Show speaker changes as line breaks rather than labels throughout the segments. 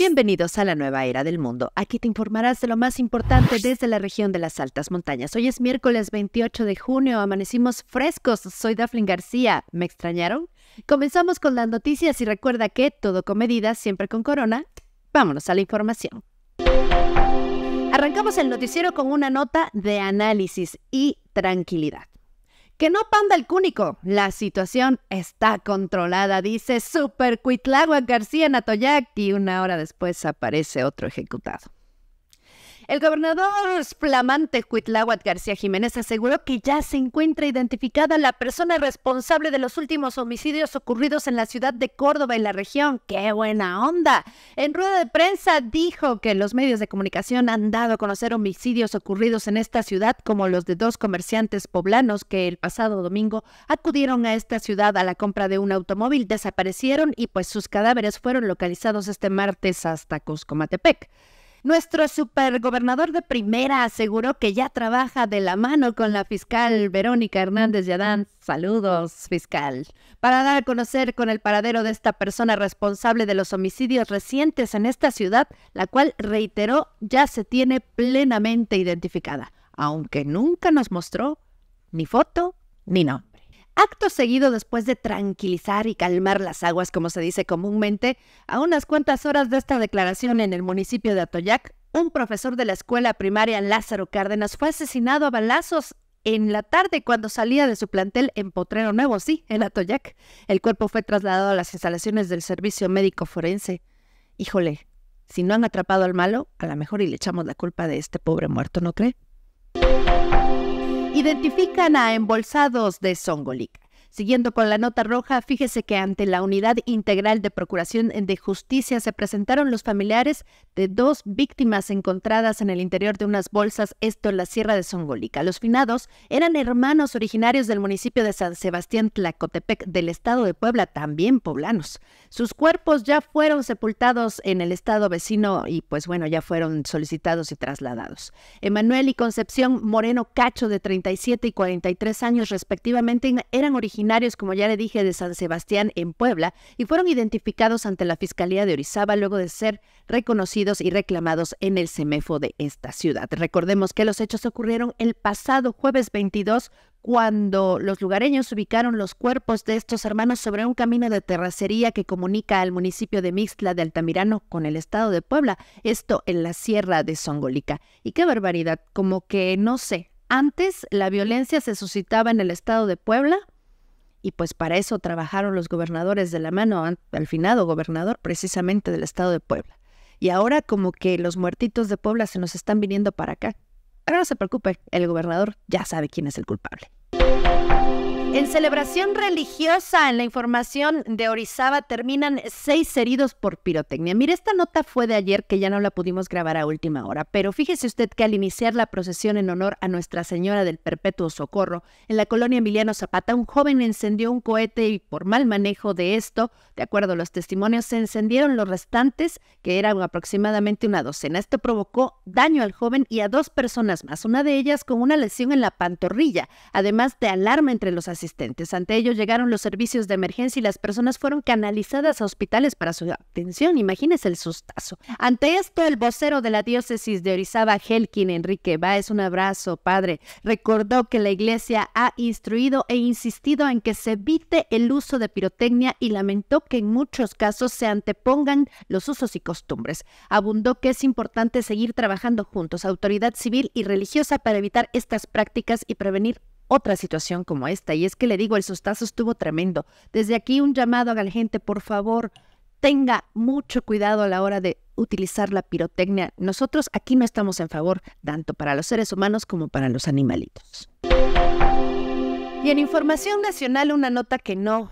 Bienvenidos a la nueva era del mundo. Aquí te informarás de lo más importante desde la región de las altas montañas. Hoy es miércoles 28 de junio, amanecimos frescos. Soy Daflin García. ¿Me extrañaron? Comenzamos con las noticias y recuerda que todo con medidas, siempre con corona. Vámonos a la información. Arrancamos el noticiero con una nota de análisis y tranquilidad. Que no panda el cúnico. La situación está controlada, dice Super García Natoyac, y una hora después aparece otro ejecutado. El gobernador flamante Cuitláhuac García Jiménez aseguró que ya se encuentra identificada la persona responsable de los últimos homicidios ocurridos en la ciudad de Córdoba y la región. ¡Qué buena onda! En rueda de prensa dijo que los medios de comunicación han dado a conocer homicidios ocurridos en esta ciudad, como los de dos comerciantes poblanos que el pasado domingo acudieron a esta ciudad a la compra de un automóvil, desaparecieron y pues sus cadáveres fueron localizados este martes hasta Cuscomatepec. Nuestro supergobernador de primera aseguró que ya trabaja de la mano con la fiscal Verónica Hernández Yadán. Saludos, fiscal. Para dar a conocer con el paradero de esta persona responsable de los homicidios recientes en esta ciudad, la cual reiteró ya se tiene plenamente identificada, aunque nunca nos mostró ni foto ni no. Acto seguido, después de tranquilizar y calmar las aguas, como se dice comúnmente, a unas cuantas horas de esta declaración en el municipio de Atoyac, un profesor de la escuela primaria Lázaro Cárdenas fue asesinado a balazos en la tarde cuando salía de su plantel en Potrero Nuevo, sí, en Atoyac. El cuerpo fue trasladado a las instalaciones del Servicio Médico Forense. Híjole, si no han atrapado al malo, a lo mejor y le echamos la culpa de este pobre muerto, ¿no cree? identifican a embolsados de Songolica. Siguiendo con la nota roja, fíjese que ante la Unidad Integral de Procuración de Justicia se presentaron los familiares de dos víctimas encontradas en el interior de unas bolsas, esto en la Sierra de Zongolica. Los finados eran hermanos originarios del municipio de San Sebastián Tlacotepec del estado de Puebla, también poblanos. Sus cuerpos ya fueron sepultados en el estado vecino y pues bueno, ya fueron solicitados y trasladados. Emanuel y Concepción Moreno Cacho de 37 y 43 años respectivamente eran originarios como ya le dije, de San Sebastián en Puebla y fueron identificados ante la Fiscalía de Orizaba luego de ser reconocidos y reclamados en el CEMEFO de esta ciudad. Recordemos que los hechos ocurrieron el pasado jueves 22 cuando los lugareños ubicaron los cuerpos de estos hermanos sobre un camino de terracería que comunica al municipio de Mixtla de Altamirano con el estado de Puebla, esto en la sierra de Zongolica. Y qué barbaridad, como que no sé, antes la violencia se suscitaba en el estado de Puebla, y pues para eso trabajaron los gobernadores de la mano al finado gobernador precisamente del estado de Puebla. Y ahora como que los muertitos de Puebla se nos están viniendo para acá. Ahora no se preocupe, el gobernador ya sabe quién es el culpable. En celebración religiosa, en la información de Orizaba, terminan seis heridos por pirotecnia. Mire, esta nota fue de ayer que ya no la pudimos grabar a última hora, pero fíjese usted que al iniciar la procesión en honor a Nuestra Señora del Perpetuo Socorro, en la colonia Emiliano Zapata, un joven encendió un cohete y por mal manejo de esto, de acuerdo a los testimonios, se encendieron los restantes, que eran aproximadamente una docena. Esto provocó daño al joven y a dos personas más, una de ellas con una lesión en la pantorrilla, además de alarma entre los asistentes asistentes. Ante ello llegaron los servicios de emergencia y las personas fueron canalizadas a hospitales para su atención. Imagínense el sustazo. Ante esto, el vocero de la diócesis de Orizaba, Helkin Enrique Báez, un abrazo, padre, recordó que la iglesia ha instruido e insistido en que se evite el uso de pirotecnia y lamentó que en muchos casos se antepongan los usos y costumbres. Abundó que es importante seguir trabajando juntos, autoridad civil y religiosa, para evitar estas prácticas y prevenir otra situación como esta. Y es que le digo, el sustazo estuvo tremendo. Desde aquí un llamado a la gente, por favor, tenga mucho cuidado a la hora de utilizar la pirotecnia. Nosotros aquí no estamos en favor, tanto para los seres humanos como para los animalitos. Y en Información Nacional, una nota que no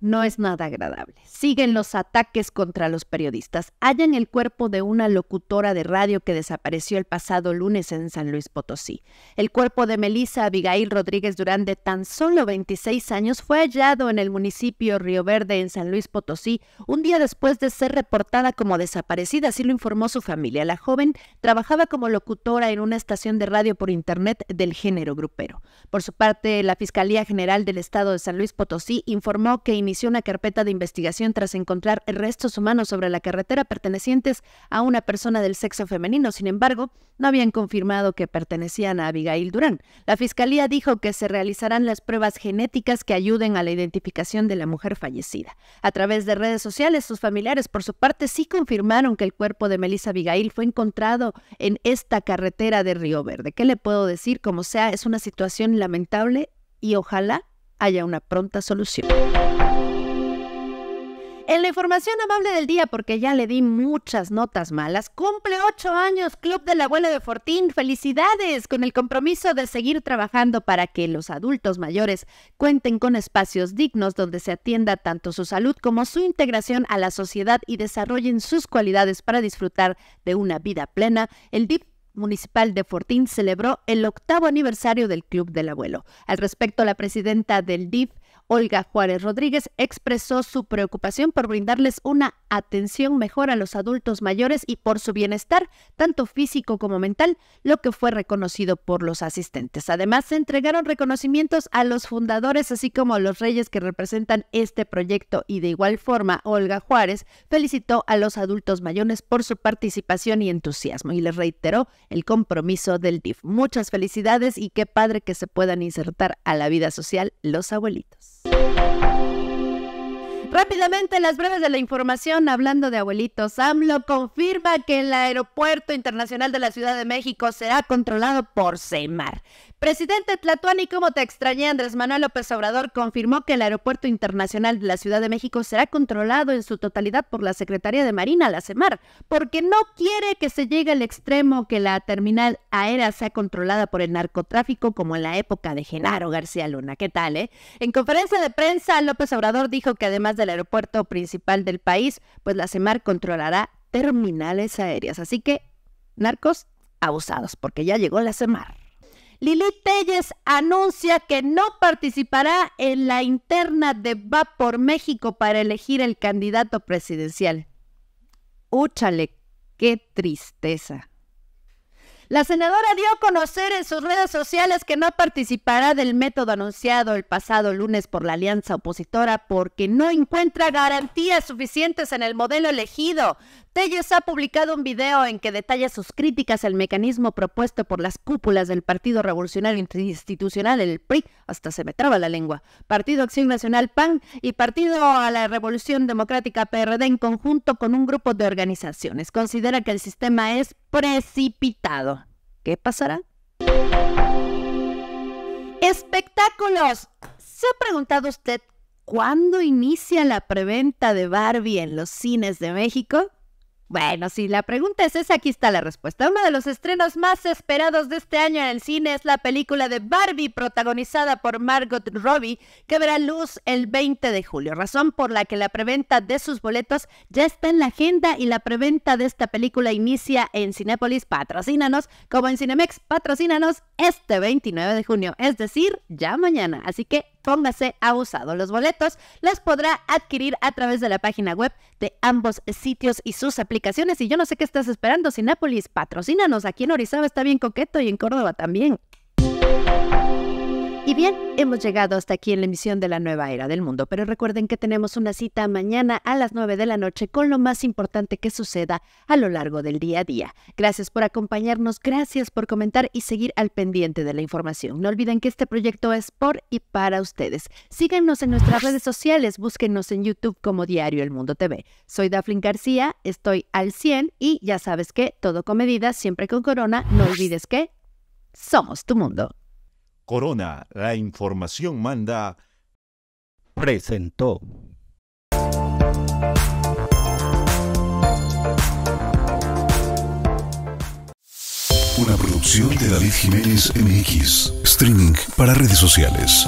no es nada agradable. Siguen los ataques contra los periodistas. Hallan el cuerpo de una locutora de radio que desapareció el pasado lunes en San Luis Potosí. El cuerpo de Melissa Abigail Rodríguez durante tan solo 26 años, fue hallado en el municipio Río Verde, en San Luis Potosí, un día después de ser reportada como desaparecida, así lo informó su familia. La joven trabajaba como locutora en una estación de radio por internet del género grupero. Por su parte, la Fiscalía General del Estado de San Luis Potosí informó que inició una carpeta de investigación tras encontrar restos humanos sobre la carretera pertenecientes a una persona del sexo femenino. Sin embargo, no habían confirmado que pertenecían a Abigail Durán. La fiscalía dijo que se realizarán las pruebas genéticas que ayuden a la identificación de la mujer fallecida. A través de redes sociales, sus familiares, por su parte, sí confirmaron que el cuerpo de Melissa Abigail fue encontrado en esta carretera de Río Verde. ¿Qué le puedo decir? Como sea, es una situación lamentable y ojalá haya una pronta solución. En la información amable del día, porque ya le di muchas notas malas, cumple ocho años Club de la Abuela de Fortín. Felicidades con el compromiso de seguir trabajando para que los adultos mayores cuenten con espacios dignos donde se atienda tanto su salud como su integración a la sociedad y desarrollen sus cualidades para disfrutar de una vida plena. El DIP municipal de Fortín celebró el octavo aniversario del Club del Abuelo. Al respecto, la presidenta del DIF, Olga Juárez Rodríguez, expresó su preocupación por brindarles una atención mejor a los adultos mayores y por su bienestar, tanto físico como mental, lo que fue reconocido por los asistentes. Además, se entregaron reconocimientos a los fundadores, así como a los reyes que representan este proyecto y de igual forma, Olga Juárez felicitó a los adultos mayores por su participación y entusiasmo y les reiteró el compromiso del DIF. Muchas felicidades y qué padre que se puedan insertar a la vida social los abuelitos. Rápidamente, las breves de la información, hablando de abuelitos, AMLO confirma que el aeropuerto internacional de la Ciudad de México será controlado por CEMAR. Presidente Tlatuani, ¿cómo te extrañé? Andrés Manuel López Obrador confirmó que el Aeropuerto Internacional de la Ciudad de México será controlado en su totalidad por la Secretaría de Marina, la CEMAR, porque no quiere que se llegue al extremo que la terminal aérea sea controlada por el narcotráfico como en la época de Genaro García Luna. ¿Qué tal, eh? En conferencia de prensa, López Obrador dijo que además del aeropuerto principal del país, pues la CEMAR controlará terminales aéreas. Así que, narcos abusados, porque ya llegó la CEMAR. Lili Telles anuncia que no participará en la interna de Va por México para elegir el candidato presidencial. Úchale, qué tristeza. La senadora dio a conocer en sus redes sociales que no participará del método anunciado el pasado lunes por la alianza opositora porque no encuentra garantías suficientes en el modelo elegido. Telles ha publicado un video en que detalla sus críticas al mecanismo propuesto por las cúpulas del Partido Revolucionario Institucional, el PRI, hasta se me traba la lengua, Partido Acción Nacional PAN y Partido a la Revolución Democrática PRD en conjunto con un grupo de organizaciones. Considera que el sistema es precipitado. ¿Qué pasará? Espectáculos. ¿Se ha preguntado usted cuándo inicia la preventa de Barbie en los cines de México? Bueno, si la pregunta es esa, aquí está la respuesta. Uno de los estrenos más esperados de este año en el cine es la película de Barbie protagonizada por Margot Robbie, que verá luz el 20 de julio, razón por la que la preventa de sus boletos ya está en la agenda y la preventa de esta película inicia en Cinépolis, patrocínanos, como en Cinemex, patrocínanos este 29 de junio, es decir, ya mañana. Así que ha usado Los boletos los podrá adquirir a través de la página web de ambos sitios y sus aplicaciones. Y yo no sé qué estás esperando. Sinápolis, patrocínanos. Aquí en Orizaba está bien coqueto y en Córdoba también. Y bien, hemos llegado hasta aquí en la emisión de la nueva era del mundo, pero recuerden que tenemos una cita mañana a las 9 de la noche con lo más importante que suceda a lo largo del día a día. Gracias por acompañarnos, gracias por comentar y seguir al pendiente de la información. No olviden que este proyecto es por y para ustedes. Síguenos en nuestras redes sociales, búsquenos en YouTube como Diario El Mundo TV. Soy Daflin García, estoy al 100 y ya sabes que todo con medida, siempre con corona, no olvides que somos tu mundo. Corona, la información manda, presentó. Una producción de David Jiménez MX, streaming para redes sociales.